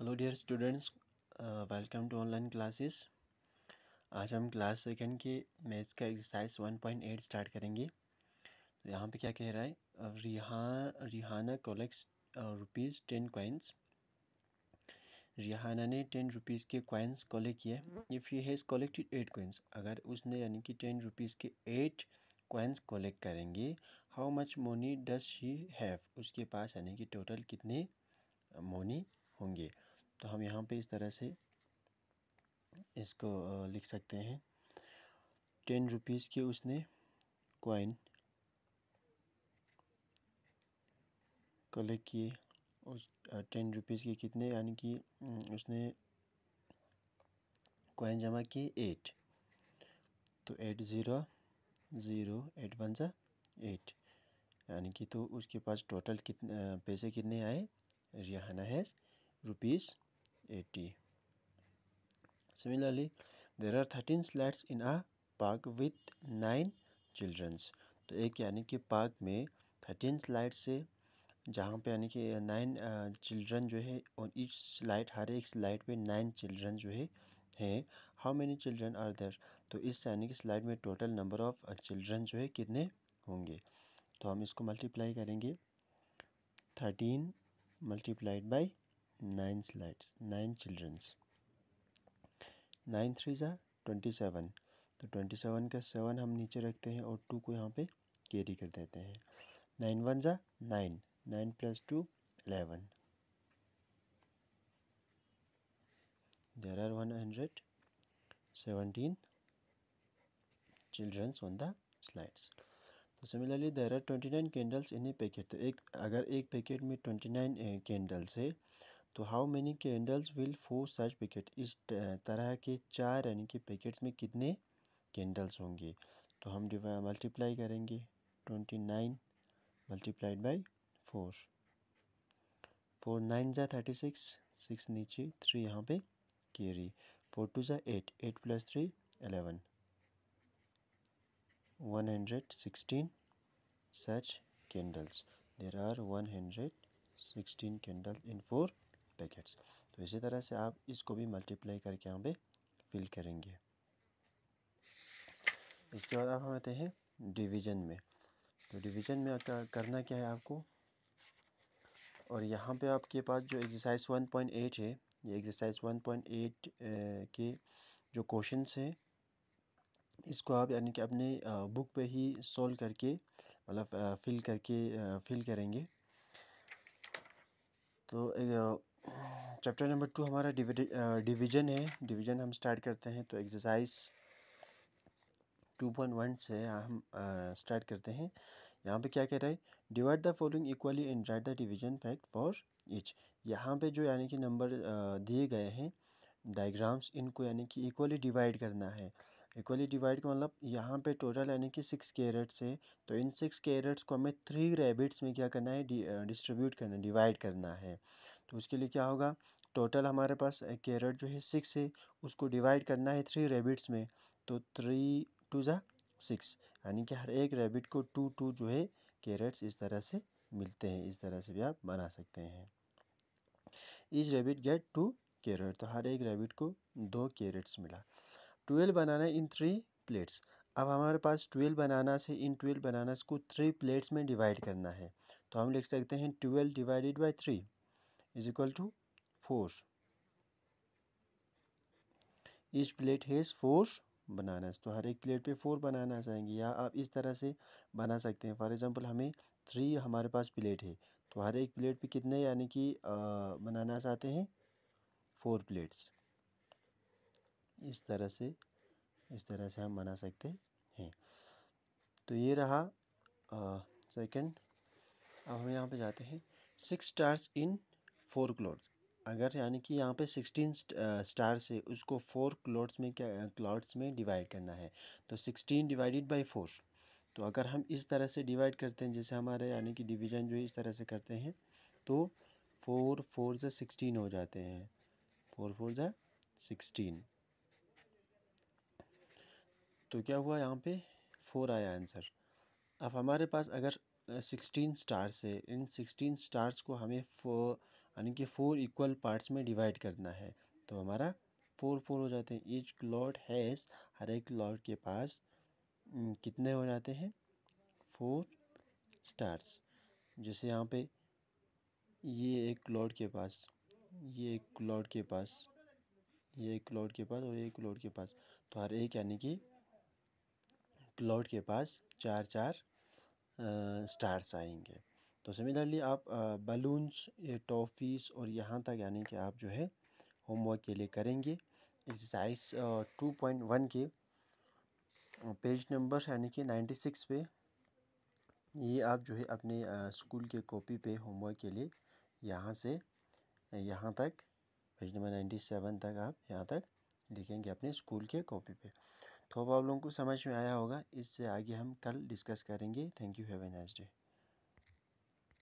Hello dear students welcome to online classes आज हम class second के मैथ्स का एक्सरसाइज 1.8 स्टार्ट करेंगे तो यहाँ पे क्या कह रहा है uh, रिहा Rehana collects rupees ten coins Rehana ने टेन रुपीज़ के कॉइन्स कलेक्ट किए if you has collected eight coins अगर उसने यानी कि टेन रुपीज़ के एट कॉइन्स कलेक्ट करेंगे how much money does she have उसके पास यानी कि टोटल कितने मोनी uh, होंगे तो हम यहाँ पे इस तरह से इसको लिख सकते हैं टेन रुपीज़ के उसने कॉइन कलेक्ट किए उस टेन रुपीज़ के कितने यानी कि उसने कॉइन जमा किए एट तो eight zero zero eight one ज़ा एट यानी कि तो उसके पास टोटल कितने पैसे कितने आए Rehana has rupees 80. Similarly, there are 13 slides in a park with 9 childrens. तो एक यानी कि पार्क में थर्टीन स्लाइड से जहाँ पे यानी कि नाइन चिल्ड्रन जो है और ईच स्लाइड हर एक स्लाइड पे नाइन चिल्ड्रन जो है हैं how many children are there तो इस यानी कि स्लाइड में टोटल नंबर ऑफ चिल्ड्रन जो है कितने होंगे तो हम इसको मल्टीप्लाई करेंगे thirteen multiplied by nine slides, nine children's. Nine three ज़ा ट्वेंटी सेवन तो ट्वेंटी सेवन का सेवन हम नीचे रखते हैं और टू को यहाँ पे कैरी कर देते हैं नाइन वन ज़ा nine nine plus two eleven there are 117 children's on the slides तो similarly there are twenty nine candles in a packet तो एक अगर एक पैकेट में ट्वेंटी नाइन कैंडल्स है तो how many candles will four such packet इस तरह के चार यानी कि पैकेट्स में कितने कैंडल्स होंगे तो हम मल्टीप्लाई करेंगे twenty nine multiplied by four four nine ज़ा थर्टी सिक्स सिक्स नीचे थ्री यहाँ पे कैरी फोर टू ज़ा eight eight plus three eleven one hundred sixteen such candles there are one hundred sixteen candle in four packets तो इसी तरह से आप इसको भी मल्टीप्लाई करके यहाँ पे फिल करेंगे इसके बाद आप हम आते हैं डिवीजन में तो डिवीजन में करना क्या है आपको और यहाँ पे आपके पास जो एक्सरसाइज 1.8 है ये एक्सरसाइज 1.8 के जो क्वेश्चंस हैं इसको आप यानी कि अपने बुक पे ही सॉल्व करके मतलब फिल करके फिल करेंगे तो चैप्टर नंबर टू हमारा डिवीजन है डिवीजन हम स्टार्ट करते हैं तो एक्सरसाइज टू पॉइंट वन से हम स्टार्ट करते हैं यहाँ पे क्या कह रहा है divide the following equally and write the division fact for each यहाँ पे जो यानी कि नंबर दिए गए हैं डायग्राम्स इनको यानी कि इक्वली डिवाइड करना है इक्वली डिवाइड का मतलब यहाँ पे टोटल यानी कि सिक्स कैरेट्स है तो इन सिक्स कैरेट्स को हमें थ्री रेबिट्स में क्या करना है डिस्ट्रीब्यूट करना डिवाइड करना है तो उसके लिए क्या होगा टोटल हमारे पास कैरेट जो है सिक्स है उसको डिवाइड करना है थ्री रेबिट्स में तो थ्री टू ज़ा सिक्स यानी कि हर एक रेबिट को टू टू जो है कैरेट्स इस तरह से मिलते हैं इस तरह से भी आप बना सकते हैं इस रेबिट गेट टू कैरेट तो हर एक रेबिट को दो कैरेट्स मिला ट्वेल्व बनाना इन थ्री प्लेट्स अब हमारे पास ट्वेल्व बनाना से इन ट्वेल्व बनाना को थ्री प्लेट्स में डिवाइड करना है तो हम लिख सकते हैं twelve divided by three is equal to four. each plate has four bananas. तो हर एक प्लेट पे फोर बनानास आएंगे या आप इस तरह से बना सकते हैं फॉर एग्ज़ाम्पल हमें थ्री हमारे पास प्लेट है तो हर एक प्लेट पे कितने यानी कि बनानास आते हैं फोर प्लेट्स इस तरह से इस तरह से हम बना सकते हैं तो ये रहा सेकंड अब हम यहाँ पे जाते हैं six stars in four clouds अगर यानी कि यहाँ पे सिक्सटीन स्टार्स है उसको फोर क्लोड्स में क्या क्लॉड्स में डिवाइड करना है तो सिक्सटीन डिवाइडेड बाई फोर तो अगर हम इस तरह से डिवाइड करते हैं जैसे हमारे यानी कि डिवीज़न जो है इस तरह से करते हैं तो फोर फोर से सिक्सटीन हो जाते हैं फोर फोर ज़ा सिक्सटीन तो क्या हुआ यहाँ पे फोर आया आंसर अब हमारे पास अगर सिक्सटीन स्टार्स है इन सिक्सटीन स्टार्स को हमें फोर यानी कि फोर इक्वल पार्ट्स में डिवाइड करना है तो हमारा फोर फोर हो जाते हैं ईच लॉट हैज़ हर एक लॉट के पास कितने हो जाते हैं फोर स्टार्स जैसे यहाँ पे ये एक लॉट के पास ये एक लॉट के पास ये एक लॉट के पास और एक लॉट के पास तो हर एक यानी कि क्लॉट के पास चार चार आ, स्टार्स आएंगे तो सिमिलरली आप बलून्स टॉफ़ीज़ और यहाँ तक यानी कि आप जो है होमवर्क के लिए करेंगे एक्सरसाइज टू पॉइंट वन के पेज नंबर यानी कि नाइन्टी सिक्स पे ये आप जो है अपने स्कूल के कॉपी पे होमवर्क के लिए यहाँ से यहाँ तक पेज नंबर नाइन्टी सेवन तक आप यहाँ तक लिखेंगे अपने स्कूल के कॉपी पे तो अब आप लोगों को समझ में आया होगा इससे आगे हम कल डिस्कस करेंगे thank you have a nice day